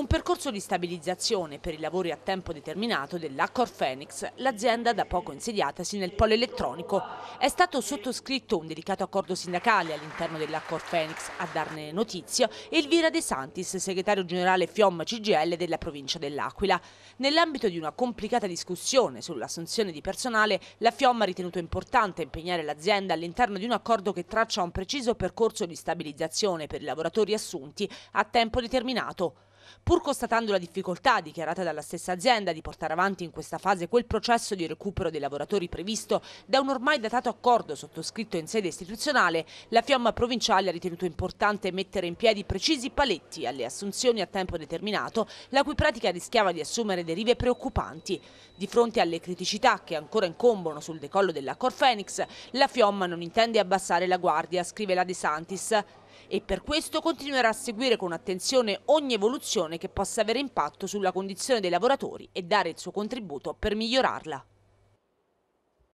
un percorso di stabilizzazione per i lavori a tempo determinato dell'Accor Phoenix, l'azienda da poco insediatasi nel polo elettronico. È stato sottoscritto un delicato accordo sindacale all'interno dell'Accor Phoenix a darne notizia Elvira De Santis, segretario generale FIOM CGL della provincia dell'Aquila. Nell'ambito di una complicata discussione sull'assunzione di personale, la FIOM ha ritenuto importante impegnare l'azienda all'interno di un accordo che traccia un preciso percorso di stabilizzazione per i lavoratori assunti a tempo determinato. Pur constatando la difficoltà dichiarata dalla stessa azienda di portare avanti in questa fase quel processo di recupero dei lavoratori previsto da un ormai datato accordo sottoscritto in sede istituzionale, la Fiamma Provinciale ha ritenuto importante mettere in piedi precisi paletti alle assunzioni a tempo determinato, la cui pratica rischiava di assumere derive preoccupanti. Di fronte alle criticità che ancora incombono sul decollo della Corfenix, la fiomma non intende abbassare la guardia, scrive la De Santis e per questo continuerà a seguire con attenzione ogni evoluzione che possa avere impatto sulla condizione dei lavoratori e dare il suo contributo per migliorarla.